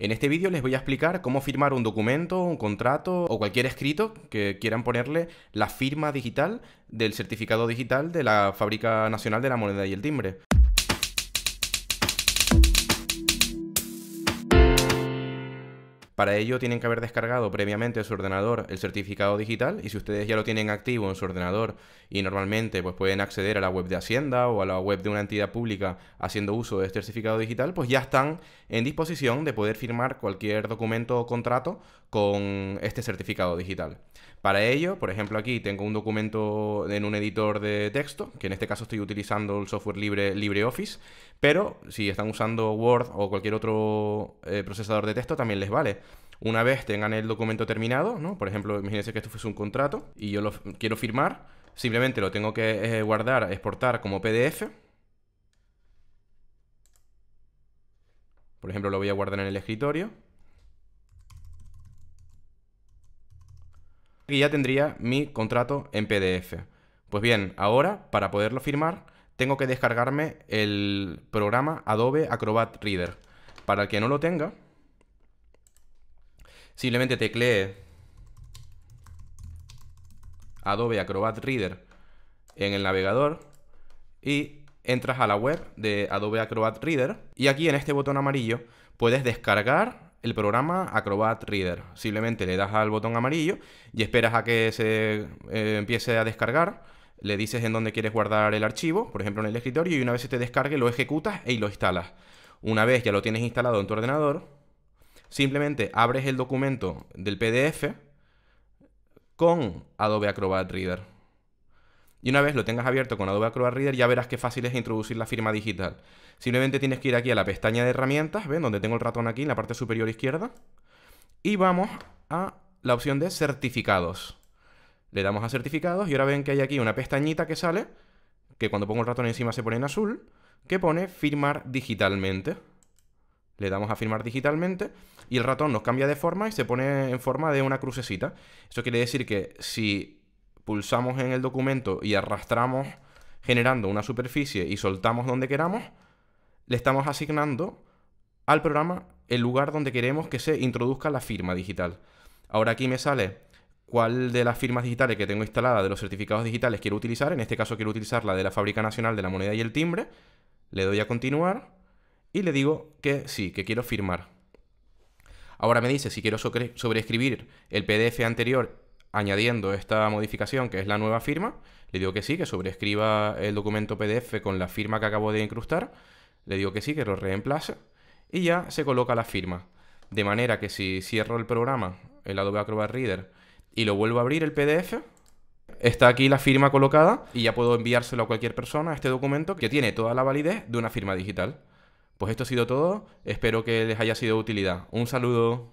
En este vídeo les voy a explicar cómo firmar un documento, un contrato o cualquier escrito que quieran ponerle la firma digital del certificado digital de la Fábrica Nacional de la Moneda y el Timbre. Para ello tienen que haber descargado previamente en su ordenador el certificado digital y si ustedes ya lo tienen activo en su ordenador y normalmente pues pueden acceder a la web de Hacienda o a la web de una entidad pública haciendo uso de este certificado digital, pues ya están en disposición de poder firmar cualquier documento o contrato con este certificado digital. Para ello, por ejemplo, aquí tengo un documento en un editor de texto, que en este caso estoy utilizando el software libre LibreOffice, pero si están usando Word o cualquier otro eh, procesador de texto también les vale. Una vez tengan el documento terminado, Por ejemplo, imagínense que esto fuese un contrato y yo lo quiero firmar, simplemente lo tengo que eh, guardar, exportar como PDF. Por ejemplo, lo voy a guardar en el escritorio. Y ya tendría mi contrato en PDF. Pues bien, ahora, para poderlo firmar, tengo que descargarme el programa Adobe Acrobat Reader. Para el que no lo tenga, Simplemente teclee Adobe Acrobat Reader en el navegador y entras a la web de Adobe Acrobat Reader y aquí en este botón amarillo puedes descargar el programa Acrobat Reader. Simplemente le das al botón amarillo y esperas a que se eh, empiece a descargar. Le dices en dónde quieres guardar el archivo, por ejemplo en el escritorio, y una vez se te descargue lo ejecutas y e lo instalas. Una vez ya lo tienes instalado en tu ordenador, Simplemente abres el documento del PDF con Adobe Acrobat Reader. Y una vez lo tengas abierto con Adobe Acrobat Reader, ya verás qué fácil es introducir la firma digital. Simplemente tienes que ir aquí a la pestaña de herramientas, ¿ven? Donde tengo el ratón aquí, en la parte superior izquierda. Y vamos a la opción de certificados. Le damos a certificados y ahora ven que hay aquí una pestañita que sale, que cuando pongo el ratón encima se pone en azul, que pone firmar digitalmente. Le damos a firmar digitalmente y el ratón nos cambia de forma y se pone en forma de una crucecita. Eso quiere decir que si pulsamos en el documento y arrastramos generando una superficie y soltamos donde queramos, le estamos asignando al programa el lugar donde queremos que se introduzca la firma digital. Ahora aquí me sale cuál de las firmas digitales que tengo instalada de los certificados digitales quiero utilizar. En este caso quiero utilizar la de la Fábrica Nacional de la Moneda y el Timbre. Le doy a continuar y le digo que sí, que quiero firmar. Ahora me dice si quiero sobreescribir el PDF anterior añadiendo esta modificación que es la nueva firma. Le digo que sí, que sobreescriba el documento PDF con la firma que acabo de incrustar. Le digo que sí, que lo reemplace. Y ya se coloca la firma. De manera que si cierro el programa, el Adobe Acrobat Reader, y lo vuelvo a abrir el PDF, está aquí la firma colocada y ya puedo enviárselo a cualquier persona este documento que tiene toda la validez de una firma digital. Pues esto ha sido todo, espero que les haya sido de utilidad. Un saludo.